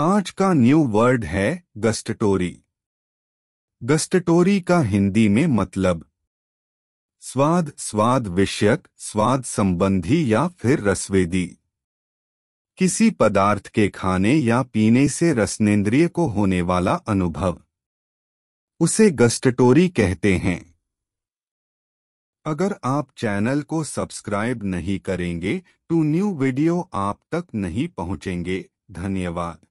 आज का new word है गस्टटोरी गस्टटोरी का हिंदी में मतलब स्वाद स्वाद विषयक स्वाद संबंधी या फिर रसवेदी किसी पदार्थ के खाने या पीने से रसनेन्द्रिय को होने वाला अनुभव उसे गस्टटोरी कहते हैं अगर आप चैनल को सब्सक्राइब नहीं करेंगे तो न्यू वीडियो आप तक नहीं पहुंचेंगे धन्यवाद